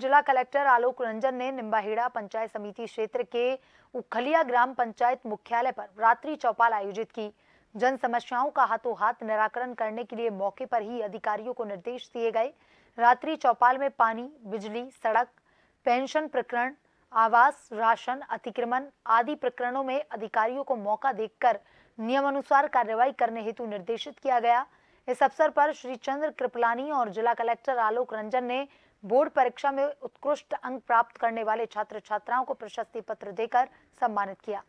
जिला कलेक्टर आलोक रंजन ने निम्बाहेड़ा पंचायत समिति क्षेत्र के उखलिया ग्राम पंचायत मुख्यालय पर रात्रि चौपाल आयोजित की जन समस्याओं का हाथों हाथ निराकरण करने के लिए मौके पर ही अधिकारियों को निर्देश दिए गए रात्रि चौपाल में पानी बिजली सड़क पेंशन प्रकरण आवास राशन अतिक्रमण आदि प्रकरणों में अधिकारियों को मौका कर नियमानुसार कार्रवाई करने हेतु निर्देशित किया गया इस अवसर पर श्री चंद्र कृपलानी और जिला कलेक्टर आलोक रंजन ने बोर्ड परीक्षा में उत्कृष्ट अंक प्राप्त करने वाले छात्र छात्राओं को प्रशस्ति पत्र देकर सम्मानित किया